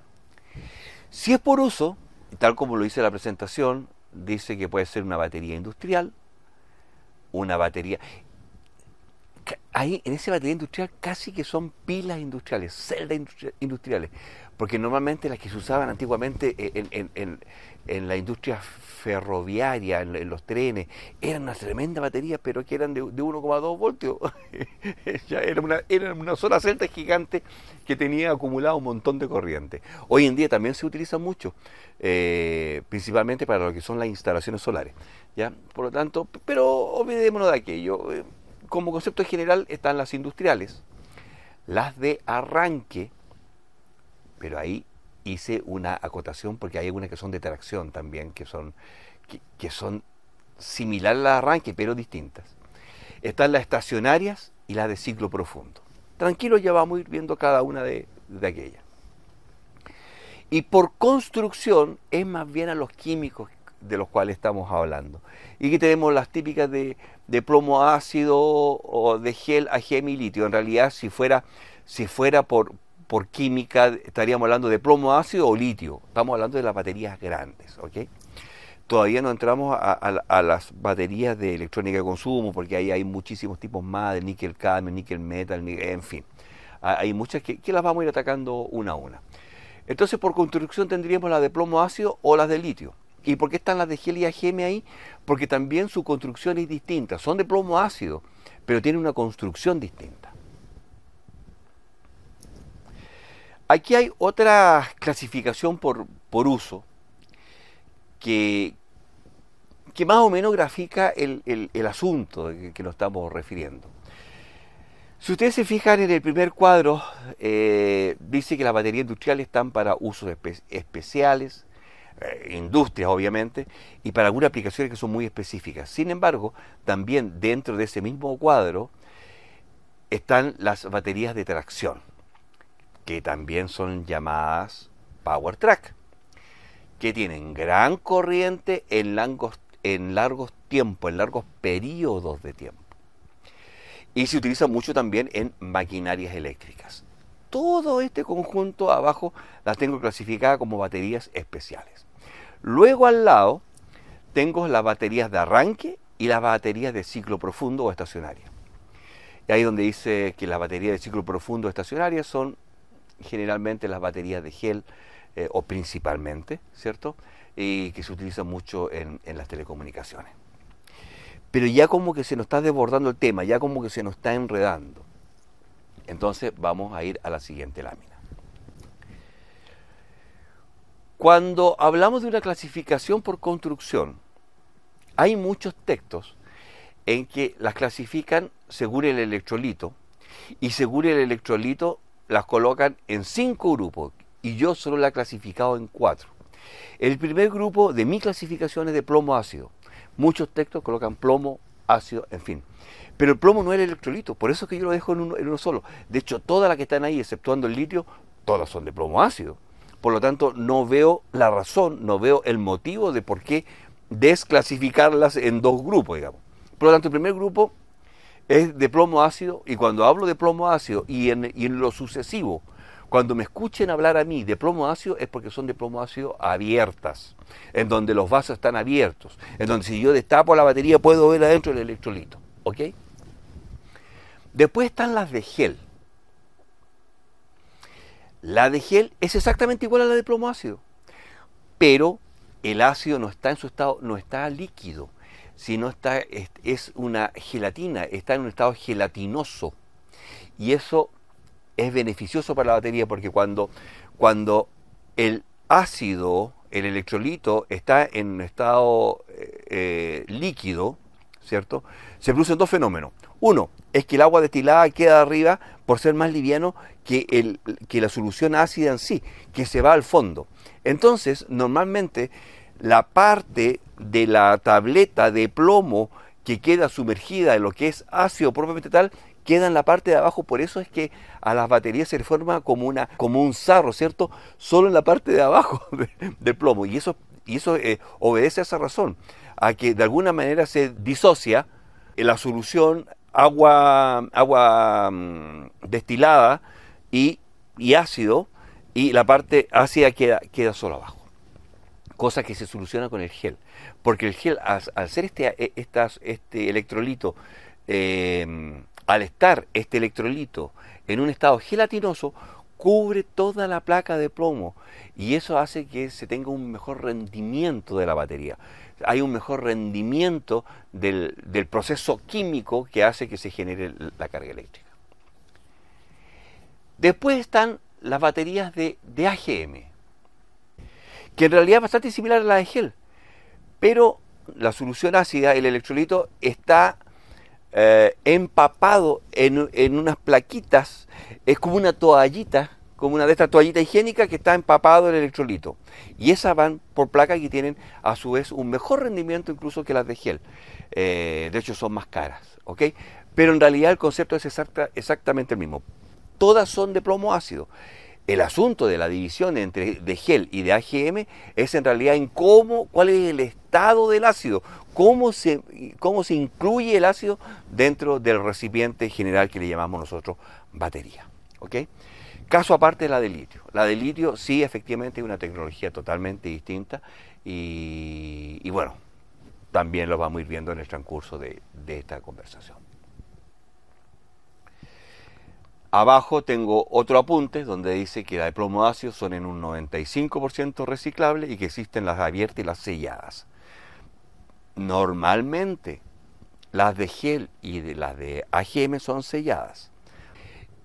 Si es por uso, tal como lo dice la presentación, dice que puede ser una batería industrial, una batería en ese batería industrial casi que son pilas industriales, celdas industriales, porque normalmente las que se usaban antiguamente e, en, la industria ferroviaria, en, los trenes, eran una tremenda batería, pero que eran de, 1,2 voltios. era una, sola celda gigante que tenía acumulado un montón de corriente. Hoy en día también se utiliza mucho, eh, principalmente para lo que son las instalaciones solares. ¿ya? Por lo tanto, pero olvidémonos de aquello eh, como concepto general están las industriales, las de arranque, pero ahí hice una acotación porque hay algunas que son de tracción también, que son, que, son similares a las de arranque, pero distintas. Están las estacionarias y las de ciclo profundo. Tranquilo, ya vamos a ir viendo cada una de, de aquellas. Y por construcción es más bien a los químicos de los cuales estamos hablando. Y que tenemos las típicas de, de plomo ácido o de gel a y litio. En realidad, si fuera, si fuera por, por química, estaríamos hablando de plomo ácido o litio. Estamos hablando de las baterías grandes, ¿ok? Todavía no entramos a, las baterías de electrónica de consumo, porque ahí hay muchísimos tipos más, de níquel cadmio, níquel metal, en fin. Ah, hay muchas que, que las vamos a ir atacando una a una. Entonces, por construcción tendríamos las de plomo ácido o las de litio. ¿Y por qué están las de gel y AGM ahí? Porque también su construcción es distinta. Son de plomo ácido, pero tienen una construcción distinta. Aquí hay otra clasificación por, uso que, que, más o menos grafica el, asunto que, que nos estamos refiriendo. Si ustedes se fijan en el primer cuadro, eh, dice que las baterías industriales están para usos especiales, eh, industrias, obviamente, y para algunas aplicaciones que son muy específicas. Sin embargo, también dentro de ese mismo cuadro están las baterías de tracción, que también son llamadas Power Track, que tienen gran corriente en largos, en largos tiempos, en largos periodos de tiempo. Y se utiliza mucho también en maquinarias eléctricas. Todo este conjunto abajo las tengo clasificada como baterías especiales. Luego al lado tengo las baterías de arranque y las baterías de ciclo profundo o estacionaria. Y ahí donde dice que las baterías de ciclo profundo o estacionaria son generalmente las baterías de gel eh, o principalmente, ¿cierto? Y que se utilizan mucho en las telecomunicaciones. Pero ya como que se nos está desbordando el tema, ya como que se nos está enredando. Entonces vamos a ir a la siguiente lámina. Cuando hablamos de una clasificación por construcción, hay muchos textos en que las clasifican según el electrolito y según el electrolito las colocan en cinco grupos y yo solo la he clasificado en cuatro. El primer grupo de mi clasificación es de plomo ácido. Muchos textos colocan plomo ácido, en fin. Pero el plomo no es el electrolito, por eso es que yo lo dejo en uno, en uno solo. De hecho, todas las que están ahí, exceptuando el litio, todas son de plomo ácido. Por lo tanto, no veo la razón, no veo el motivo de por qué desclasificarlas en dos grupos, digamos. Por lo tanto, el primer grupo es de plomo ácido, y cuando hablo de plomo ácido y en, lo sucesivo, cuando me escuchen hablar a mí de plomo ácido es porque son de plomo ácido abiertas, en donde los vasos están abiertos, en donde si yo destapo la batería puedo ver adentro el electrolito. ¿Ok? Después están las de gel. La de gel es exactamente igual a la de plomo ácido, pero el ácido no está en su estado, no está líquido, sino está, es, una gelatina, está en un estado gelatinoso. Y eso es beneficioso para la batería porque cuando, cuando el ácido, el electrolito, está en un estado eh, eh, líquido, ¿cierto? Se producen dos fenómenos. Uno, es que el agua destilada queda arriba por ser más liviano que, el, que la solución ácida en sí, que se va al fondo. Entonces, normalmente la parte de la tableta de plomo que queda sumergida en lo que es ácido propiamente tal, queda en la parte de abajo, por eso es que a las baterías se le forma como, una, como un sarro, ¿cierto? Solo en la parte de abajo del plomo. Y eso, y eso eh, obedece a esa razón, a que de alguna manera se disocia la solución agua, agua mm, destilada y, ácido y la parte ácida queda, queda solo abajo. Cosa que se soluciona con el gel. Porque el gel, al, ser este, e, estas, este electrolito, eh, al estar este electrolito en un estado gelatinoso, cubre toda la placa de plomo y eso hace que se tenga un mejor rendimiento de la batería. Hay un mejor rendimiento del, proceso químico que hace que se genere la carga eléctrica. Después están las baterías de, de AGM, que en realidad es bastante similar a la de gel, pero la solución ácida, el electrolito, está eh, empapado en, unas plaquitas, es como una toallita, como una de estas toallitas higiénicas que está empapado en el electrolito. Y esas van por placas que tienen a su vez un mejor rendimiento incluso que las de gel. Eh, de hecho son más caras, ¿ok? Pero en realidad el concepto es exactamente el mismo. Todas son de plomo ácido el asunto de la división entre de gel y de AGM es en realidad en cómo, cuál es el estado del ácido, cómo se, cómo se incluye el ácido dentro del recipiente general que le llamamos nosotros batería. Caso aparte la de litio. La de litio sí efectivamente es una tecnología totalmente distinta y, bueno, también lo vamos a ir viendo en el transcurso de esta conversación. Abajo tengo otro apunte donde dice que la de plomo ácido son en un 95% reciclable y que existen las abiertas y las selladas. Normalmente las de gel y de, las de AGM son selladas.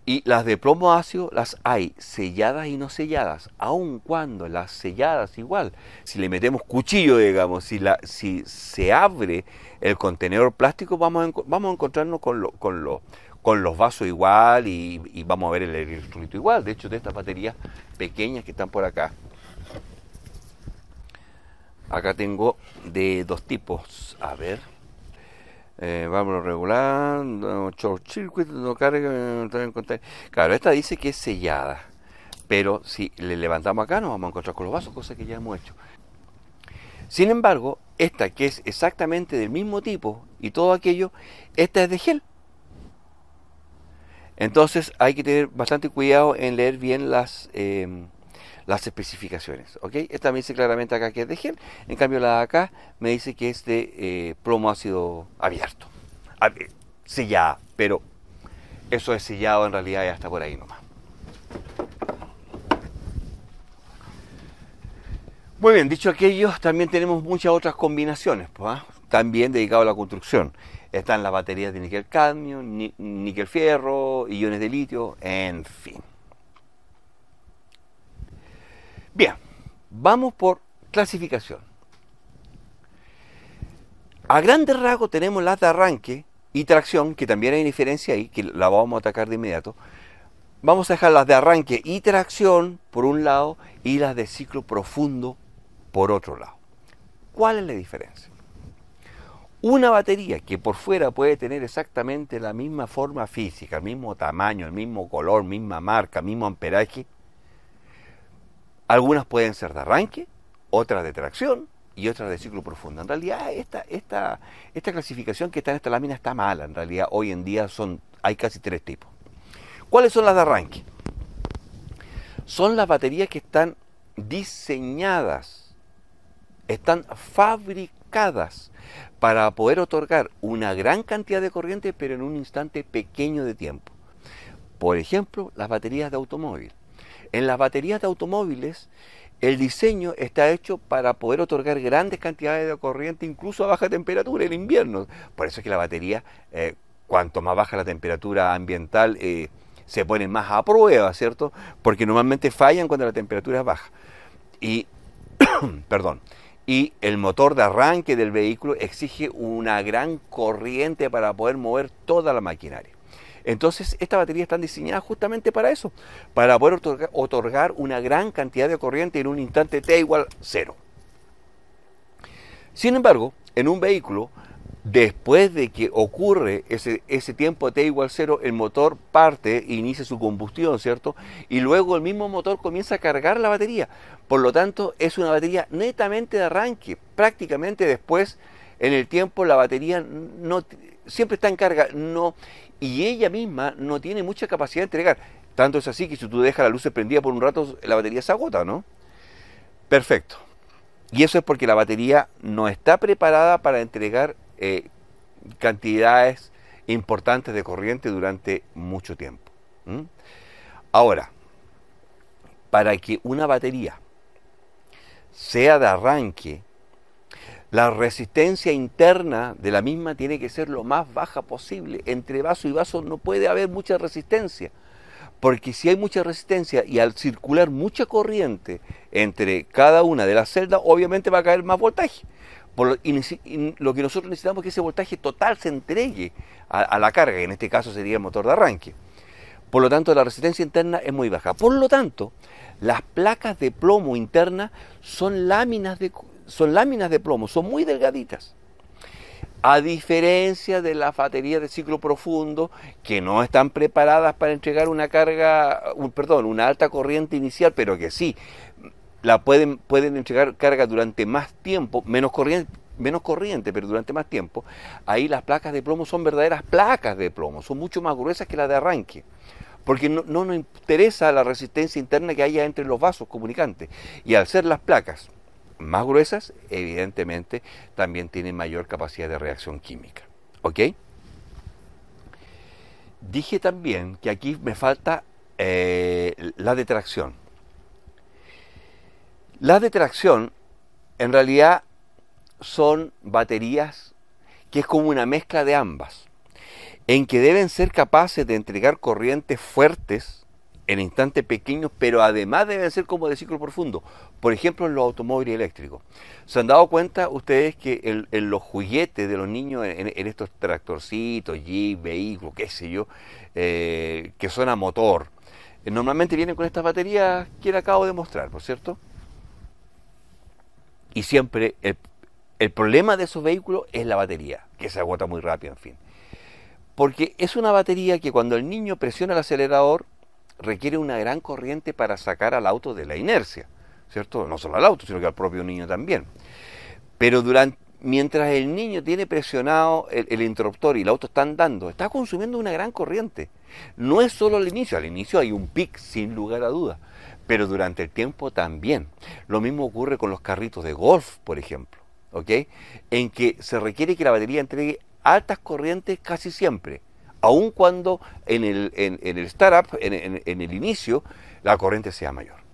Y las de plomo ácido las hay selladas y no selladas, aun cuando las selladas igual, si le metemos cuchillo, digamos, si, la, si se abre el contenedor plástico, vamos a, encontrarnos con, con, lo, con los vasos igual y, vamos a ver el circuito igual. De hecho, de estas baterías pequeñas que están por acá, acá tengo de dos tipos. A ver. vamos a regular, no carga, Claro, esta dice que es sellada, pero si le levantamos acá nos vamos a encontrar con los vasos, cosa que ya hemos hecho. Sin embargo, esta que es exactamente del mismo tipo y todo aquello, esta es de gel. Entonces hay que tener bastante cuidado en leer bien las, em, las especificaciones. ¿ok? Esta me dice claramente acá que es de gel, en cambio la de acá me dice que es de eh, plomo ácido abierto. Sellada, pero eso es sellado en realidad y hasta por ahí nomás. Muy bien, dicho aquello, también tenemos muchas otras combinaciones, pues, ¿ah? también dedicado a la construcción. Están las baterías de níquel cadmio, níquel fierro, iones de litio, en fin. Bien, vamos por clasificación. A grandes rasgos tenemos las de arranque y tracción, que también hay diferencia ahí, que la vamos a atacar de inmediato. Vamos a dejar las de arranque y tracción por un lado y las de ciclo profundo por otro lado. ¿Cuál es la diferencia? Una batería que por fuera puede tener exactamente la misma forma física, el mismo tamaño, el mismo color, misma marca, mismo amperaje, algunas pueden ser de arranque, otras de tracción y otras de ciclo profundo. En realidad, esta, esta clasificación que está en esta lámina está mala. En realidad, hoy en día son, hay casi tres tipos. ¿Cuáles son las de arranque? Son las baterías que están diseñadas, están fabricadas para poder otorgar una gran cantidad de corriente, pero en un instante pequeño de tiempo. Por ejemplo, las baterías de automóvil. En las baterías de automóviles, el diseño está hecho para poder otorgar grandes cantidades de corriente, incluso a baja temperatura, en invierno. Por eso es que la batería, eh, cuanto más baja la temperatura ambiental, eh, se pone más a prueba, ¿cierto? Porque normalmente fallan cuando la temperatura es baja. Y, perdón, y el motor de arranque del vehículo exige una gran corriente para poder mover toda la maquinaria. Entonces, estas baterías están diseñadas justamente para eso, para poder otorgar una gran cantidad de corriente en un instante T igual cero. Sin embargo, en un vehículo Después de que ocurre ese, tiempo T igual cero, el motor parte e inicia su combustión, ¿cierto? Y luego el mismo motor comienza a cargar la batería. Por lo tanto, es una batería netamente de arranque. Prácticamente después, en el tiempo, la batería no, siempre está en carga. No, y ella misma no tiene mucha capacidad de entregar. Tanto es así que si tú dejas la luz prendida por un rato, la batería se agota, ¿no? Perfecto. Y eso es porque la batería no está preparada para entregar eh, cantidades importantes de corriente durante mucho tiempo. Ahora, para que una batería sea de arranque, la resistencia interna de la misma tiene que ser lo más baja posible. Entre vaso y vaso no puede haber mucha resistencia, porque si hay mucha resistencia y al circular mucha corriente entre cada una de las celdas, obviamente va a caer más voltaje lo, y lo, que nosotros necesitamos es que ese voltaje total se entregue a, la carga, en este caso sería el motor de arranque. Por lo tanto, la resistencia interna es muy baja. Por lo tanto, las placas de plomo internas son láminas de, son láminas de plomo, son muy delgaditas. A diferencia de las baterías de ciclo profundo, que no están preparadas para entregar una carga, perdón, una alta corriente inicial, pero que sí la pueden, pueden entregar carga durante más tiempo, menos corriente, menos corriente, pero durante más tiempo, ahí las placas de plomo son verdaderas placas de plomo, son mucho más gruesas que las de arranque, porque no, nos interesa la resistencia interna que haya entre los vasos comunicantes. Y al ser las placas más gruesas, evidentemente también tienen mayor capacidad de reacción química. ¿Ok? Dije también que aquí me falta eh, la detracción. Las de tracción en realidad son baterías que es como una mezcla de ambas, en que deben ser capaces de entregar corrientes fuertes en instantes pequeños, pero además deben ser como de ciclo profundo. Por ejemplo, en los automóviles eléctricos. ¿Se han dado cuenta ustedes que en los juguetes de los niños, en, estos tractorcitos, jeep, vehículos, qué sé yo, eh, que son a motor, eh, normalmente vienen con estas baterías que les acabo de mostrar, ¿por cierto? y siempre el, problema de esos vehículos es la batería, que se agota muy rápido, en fin. Porque es una batería que cuando el niño presiona el acelerador requiere una gran corriente para sacar al auto de la inercia, ¿cierto? No solo al auto, sino que al propio niño también. Pero durante mientras el niño tiene presionado el, interruptor y el auto está andando, está consumiendo una gran corriente. No es solo al inicio, al inicio hay un pic sin lugar a duda, pero durante el tiempo también. Lo mismo ocurre con los carritos de golf, por ejemplo, En que se requiere que la batería entregue altas corrientes casi siempre, aun cuando en el, el startup, en el inicio, la corriente sea mayor.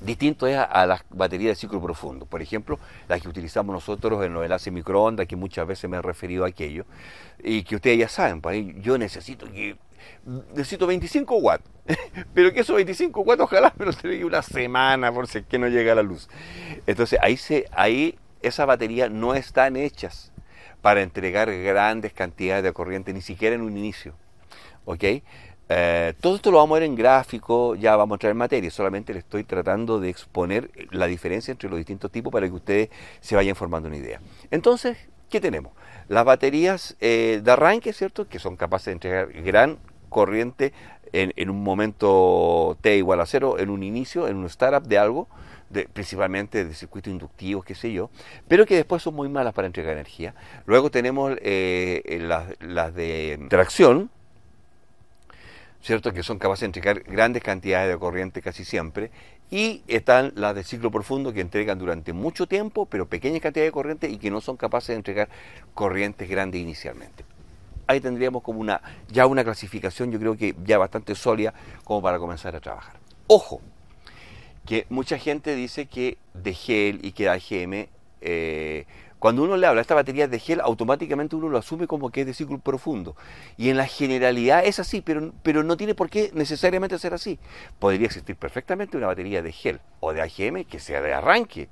Distinto es a, las baterías de ciclo profundo, por ejemplo, las que utilizamos nosotros en los enlaces microondas, que muchas veces me he referido a aquello, y que ustedes ya saben, para pues, yo necesito que necesito 25 watts. Pero que esos 25 watts ojalá me los tenga una semana por si es que no llega la luz. Entonces ahí, se, ahí esas baterías no están hechas para entregar grandes cantidades de corriente, ni siquiera en un inicio. ¿Ok? Eh, todo esto lo vamos a ver en gráfico, ya vamos a entrar en materia, solamente le estoy tratando de exponer la diferencia entre los distintos tipos para que ustedes se vayan formando una idea. Entonces, ¿qué tenemos? Las baterías eh, de arranque, ¿cierto? Que son capaces de entregar gran corriente en, un momento T igual a cero, en un inicio, en un startup de algo, principalmente de circuito inductivo, qué sé yo, pero que después son muy malas para entregar energía. Luego tenemos eh, las de tracción, ¿cierto? que son capaces de entregar grandes cantidades de corriente casi siempre, y están las de ciclo profundo que entregan durante mucho tiempo, pero pequeñas cantidades de corriente y que no son capaces de entregar corrientes grandes inicialmente. Ahí tendríamos como una, ya una clasificación, yo creo que ya bastante sólida, como para comenzar a trabajar. Ojo, que mucha gente dice que de GEL y que AGM eh, cuando uno le habla a esta batería de gel, automáticamente uno lo asume como que es de ciclo profundo. Y en la generalidad es así, pero, pero no tiene por qué necesariamente ser así. Podría existir perfectamente una batería de gel o de AGM que sea de arranque.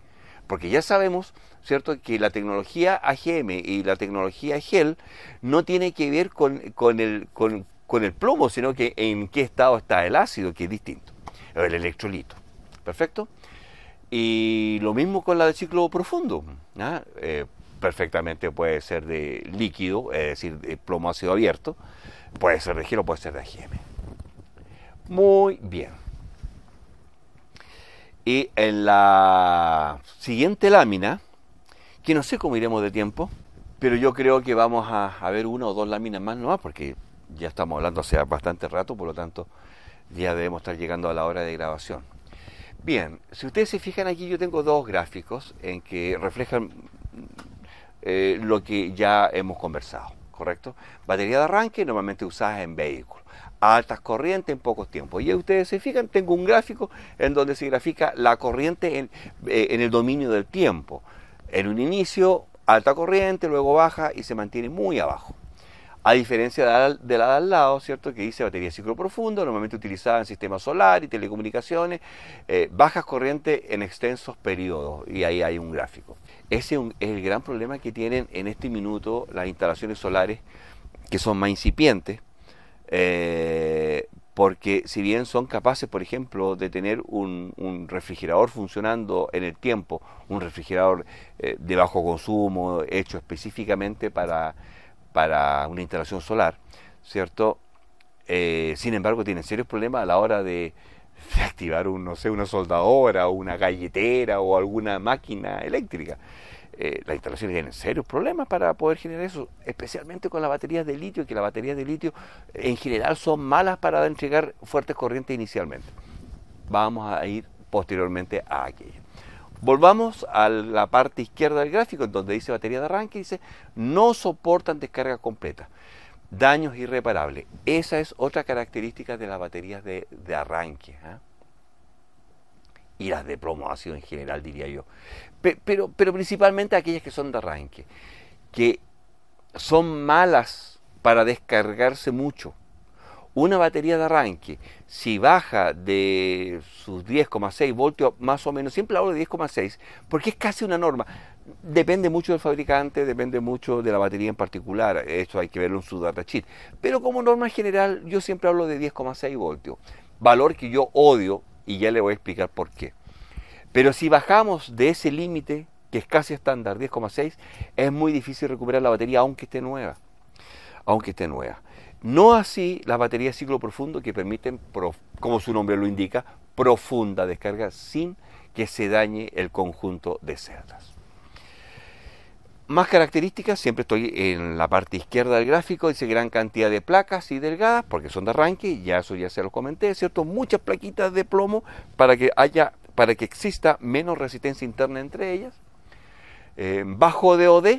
Porque ya sabemos, ¿cierto?, que la tecnología AGM y la tecnología gel no tiene que ver con, con, el, con el plomo, sino que en qué estado está el ácido, que es distinto, el electrolito. ¿Perfecto? Y lo mismo con la de ciclo profundo. ¿ah? Eh, perfectamente puede ser de líquido, es decir, de plomo ácido abierto, puede ser de giro, puede ser de AGM. Muy bien. Y en la siguiente lámina, que no sé cómo iremos de tiempo, pero yo creo que vamos a, a ver una o dos láminas más nomás, porque ya estamos hablando hace bastante rato, por lo tanto ya debemos estar llegando a la hora de grabación. Bien, si ustedes se fijan aquí yo tengo dos gráficos en que reflejan mm, eh, lo que ya hemos conversado, ¿correcto? Batería de arranque normalmente usada en vehículos, altas corrientes en pocos tiempos. Y ustedes se fijan, tengo un gráfico en donde se grafica la corriente eh, en el dominio del tiempo. En un inicio, alta corriente, luego baja y se mantiene muy abajo. A diferencia de la, de al lado, ¿cierto? Que dice batería de ciclo profundo, normalmente utilizada en sistemas solar y telecomunicaciones, eh, bajas corrientes en extensos periodos. Y ahí hay un gráfico. Ese es el gran problema que tienen en este minuto las instalaciones solares que son más incipientes. Eh, porque si bien son capaces, por ejemplo, de tener un, refrigerador funcionando en el tiempo, un refrigerador eh, de bajo consumo, hecho específicamente para para una instalación solar, ¿cierto? Eh, sin embargo, tienen serios problemas a la hora de, activar un, no sé, una soldadora, o una galletera o alguna máquina eléctrica. Eh, las instalaciones tienen serios problemas para poder generar eso, especialmente con las baterías de litio, que las baterías de litio en general son malas para entregar fuertes corrientes inicialmente. Vamos a ir posteriormente a aquello. Volvamos a la parte izquierda del gráfico, en donde dice batería de arranque, dice no soportan descarga completa. Daños irreparables. Esa es otra característica de las baterías de, arranque. ¿ah? Y las de promoción en general, diría yo. pero, pero principalmente aquellas que son de arranque, que son malas para descargarse mucho una batería de arranque, si baja de sus 10,6 voltios, más o menos, siempre hablo de 10,6, porque es casi una norma. Depende mucho del fabricante, depende mucho de la batería en particular, esto hay que verlo en su sheet. Pero como norma general, yo siempre hablo de 10,6 voltios, valor que yo odio y ya le voy a explicar por qué. Pero si bajamos de ese límite, que es casi estándar, 10,6, es muy difícil recuperar la batería aunque esté nueva. Aunque esté nueva. No así las baterías ciclo profundo que permiten, como su nombre lo indica, profunda descarga sin que se dañe el conjunto de cerdas. Más características, siempre estoy en la parte izquierda del gráfico, dice gran cantidad de placas y delgadas, porque son de arranque, ya eso ya se lo comenté, ¿cierto? Muchas plaquitas de plomo para que haya, para que exista menos resistencia interna entre ellas. Eh, bajo DOD,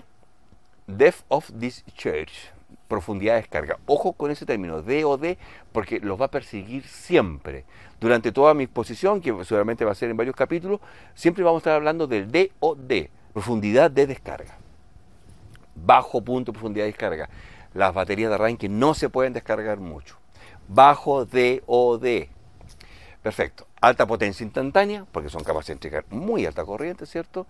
Death of Discharge, profundidad de descarga. Ojo con ese término, DOD, porque los va a perseguir siempre. Durante toda mi exposición, que seguramente va a ser en varios capítulos, siempre vamos a estar hablando del DOD, profundidad de descarga. Bajo punto profundidad de descarga. Las baterías de arranque no se pueden descargar mucho. Bajo DOD. Perfecto. Alta potencia instantánea, porque son capaces de entregar muy alta corriente, ¿cierto?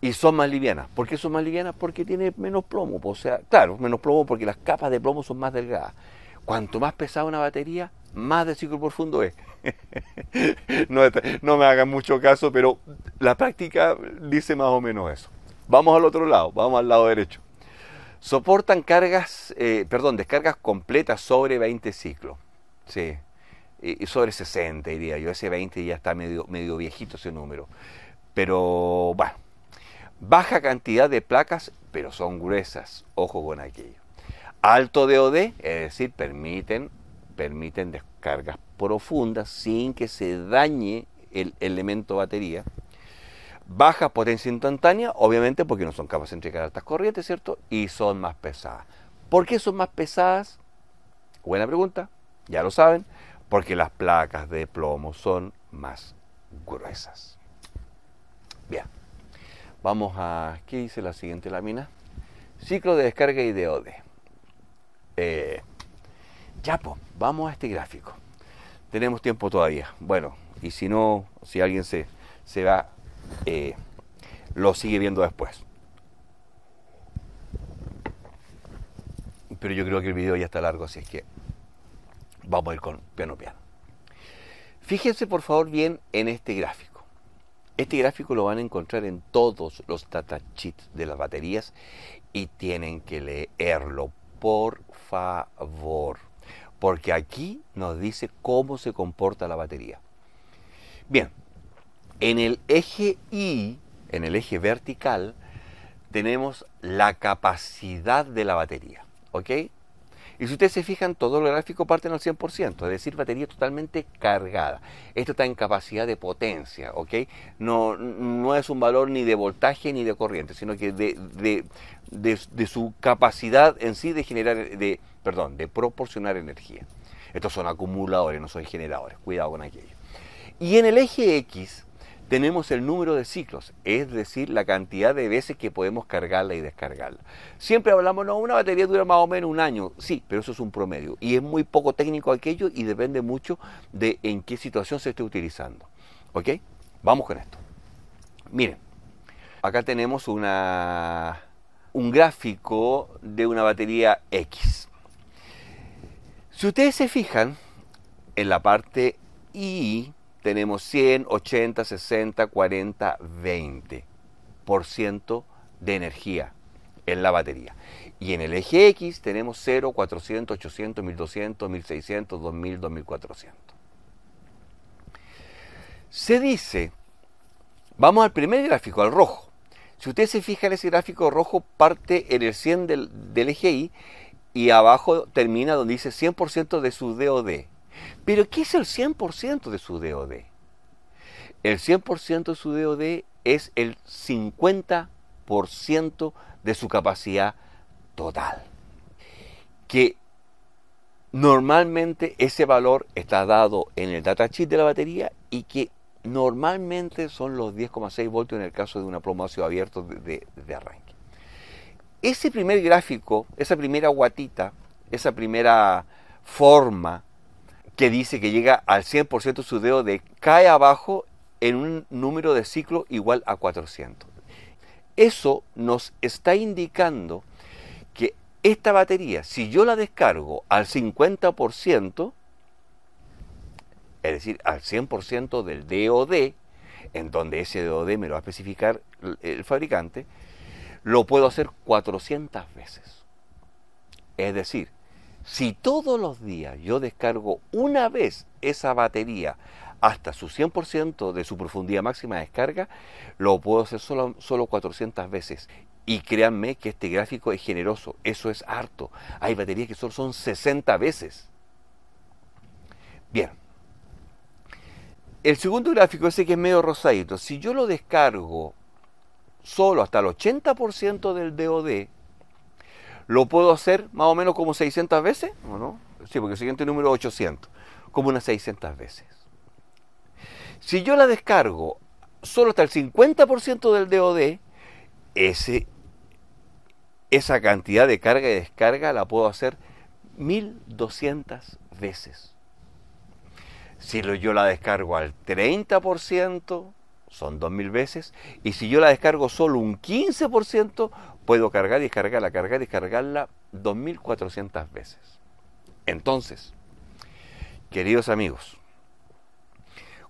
y son más livianas. ¿Por qué son más livianas? Porque tiene menos plomo. O sea, claro, menos plomo porque las capas de plomo son más delgadas. Cuanto más pesada una batería, más de ciclo profundo es. no, me hagan mucho caso, pero la práctica dice más o menos eso. Vamos al otro lado, vamos al lado derecho. Soportan cargas, eh, perdón, descargas completas sobre 20 ciclos. Sí, y sobre 60 diría yo. Ese 20 ya está medio, medio viejito ese número. Pero bueno Baja cantidad de placas, pero son gruesas. Ojo con aquello. Alto DOD, es decir, permiten, permiten descargas profundas sin que se dañe el elemento batería. Baja potencia instantánea, obviamente porque no son capaces de entregar altas corrientes, ¿cierto? Y son más pesadas. ¿Por qué son más pesadas? Buena pregunta, ya lo saben, porque las placas de plomo son más gruesas. Bien. Vamos a, ¿qué dice la siguiente lámina? Ciclo de descarga y de ODE. Eh, ya, pues, vamos a este gráfico. Tenemos tiempo todavía. Bueno, y si no, si alguien se, va, eh, lo sigue viendo después. Pero yo creo que el video ya está largo, así es que vamos a ir con piano piano. Fíjense por favor bien en este gráfico. Este gráfico lo van a encontrar en todos los data sheets de las baterías y tienen que leerlo, por favor, porque aquí nos dice cómo se comporta la batería. Bien, en el eje Y, en el eje vertical, tenemos la capacidad de la batería, ¿ok? Y si ustedes se fijan, todo todos gráfico parte en al 100%, es decir, batería totalmente cargada. Esto está en capacidad de potencia, ¿ok? No, no es un valor ni de voltaje ni de corriente, sino que de, de su capacidad en sí de generar, de, perdón, de proporcionar energía. Estos son acumuladores, no son generadores, cuidado con aquello. Y en el eje X, tenemos el número de ciclos, es decir, la cantidad de veces que podemos cargarla y descargarla. Siempre hablamos, no, una batería dura más o menos un año, sí, pero eso es un promedio y es muy poco técnico aquello y depende mucho de en qué situación se esté utilizando. ¿Ok? Vamos con esto. Miren, acá tenemos una, un gráfico de una batería X. Si ustedes se fijan en la parte y tenemos 100, 80, 60, 40, 20 de energía en la batería. Y en el eje X tenemos 0, 400, 800, 1200, 1600, 2000, 2400. Se dice, vamos al primer gráfico, al rojo. Si usted se fija en ese gráfico rojo, parte en el 100 del, del eje Y y abajo termina donde dice 100% de su DOD. Pero ¿qué es el 100% de su DOD? El 100% de su DOD es el 50% de su capacidad total. Que normalmente ese valor está dado en el data datasheet de la batería y que normalmente son los 10,6 voltios en el caso de una pluma abierto de, de, arranque. Ese primer gráfico, esa primera guatita, esa primera forma que dice que llega al 100% su DOD, de cae abajo en un número de ciclo igual a 400. Eso nos está indicando que esta batería, si yo la descargo al 50%, es decir, al 100% del DOD, en donde ese DOD me lo va a especificar el fabricante, lo puedo hacer 400 veces. Es decir, si todos los días yo descargo una vez esa batería hasta su 100% de su profundidad máxima de descarga, lo puedo hacer solo, solo 400 veces. Y créanme que este gráfico es generoso, eso es harto. Hay baterías que solo son 60 veces. Bien. El segundo gráfico, ese que es medio rosadito, si yo lo descargo solo hasta el 80% del DOD, ¿Lo puedo hacer más o menos como 600 veces? ¿O no? Sí, porque el siguiente número es 800, como unas 600 veces. Si yo la descargo solo hasta el 50% del DOD, esa cantidad de carga y descarga la puedo hacer 1200 veces. Si yo la descargo al 30%, son 2000 veces. Y si yo la descargo solo un 15%, puedo cargar y descargarla, cargar y descargarla 2.400 veces. Entonces, queridos amigos,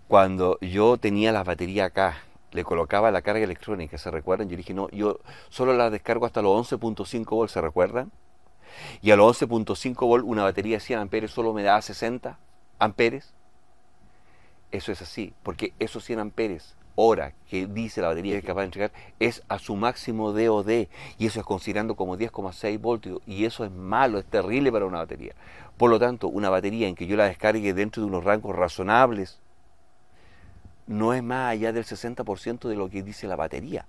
cuando yo tenía la batería acá, le colocaba la carga electrónica, ¿se recuerdan? Yo dije, no, yo solo la descargo hasta los 11.5 volts, ¿se recuerdan? Y a los 11.5 volts una batería de 100 amperes solo me da 60 amperes. Eso es así, porque esos 100 amperes hora que dice la batería que es capaz de entregar es a su máximo DOD y eso es considerando como 10,6 voltios y eso es malo, es terrible para una batería. Por lo tanto, una batería en que yo la descargue dentro de unos rangos razonables no es más allá del 60% de lo que dice la batería.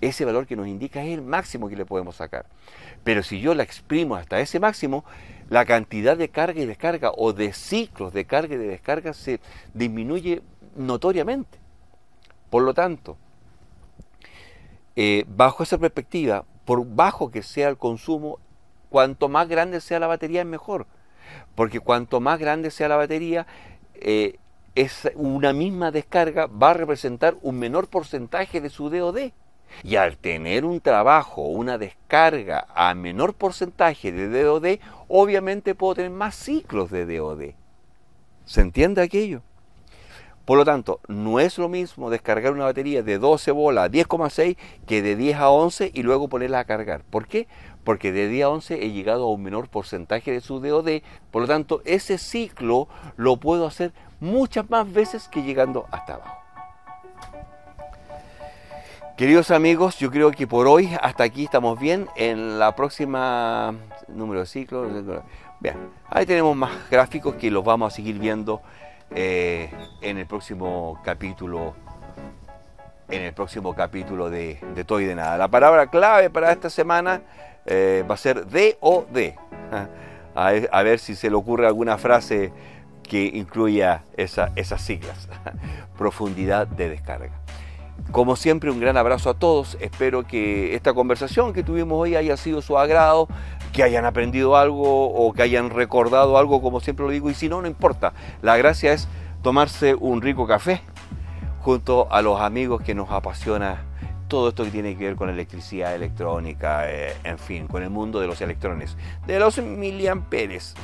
Ese valor que nos indica es el máximo que le podemos sacar. Pero si yo la exprimo hasta ese máximo, la cantidad de carga y descarga o de ciclos de carga y de descarga se disminuye notoriamente. Por lo tanto, eh, bajo esa perspectiva, por bajo que sea el consumo, cuanto más grande sea la batería es mejor, porque cuanto más grande sea la batería, eh, es una misma descarga va a representar un menor porcentaje de su DOD. Y al tener un trabajo, una descarga a menor porcentaje de DOD, obviamente puedo tener más ciclos de DOD. ¿Se entiende aquello? Por lo tanto, no es lo mismo descargar una batería de 12 bolas a 10,6 que de 10 a 11 y luego ponerla a cargar. ¿Por qué? Porque de 10 a 11 he llegado a un menor porcentaje de su DOD. Por lo tanto, ese ciclo lo puedo hacer muchas más veces que llegando hasta abajo. Queridos amigos, yo creo que por hoy hasta aquí estamos bien. En la próxima número de ciclo, bien, ahí tenemos más gráficos que los vamos a seguir viendo eh, en el próximo capítulo en el próximo capítulo de, de Todo y de Nada. La palabra clave para esta semana eh, va a ser o A, a ver si se le ocurre alguna frase que incluya esas siglas. Profundidad de descarga. Como siempre, un gran abrazo a todos. Espero que esta conversación que tuvimos hoy haya sido su agrado, que hayan aprendido algo o que hayan recordado algo, como siempre lo digo. Y si no, no importa. La gracia es tomarse un rico café junto a los amigos que nos apasiona todo esto que tiene que ver con electricidad electrónica, eh, en fin, con el mundo de los electrones, de los miliamperes.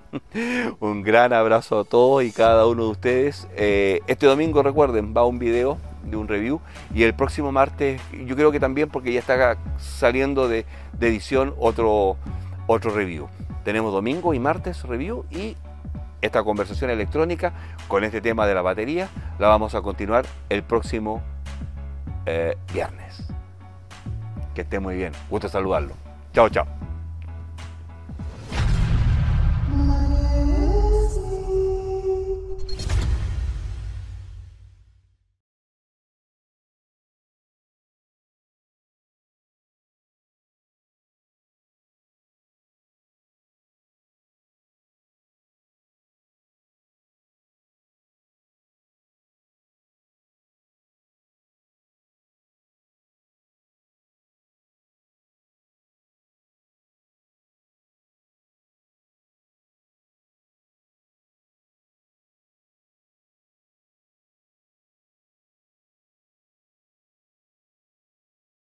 un gran abrazo a todos y cada uno de ustedes. Eh, este domingo, recuerden, va un video de un review y el próximo martes, yo creo que también porque ya está saliendo de, edición otro, otro review. Tenemos domingo y martes review y esta conversación electrónica con este tema de la batería la vamos a continuar el próximo eh, viernes. Que esté muy bien. Gusto saludarlo. Chao, chao. Thank you.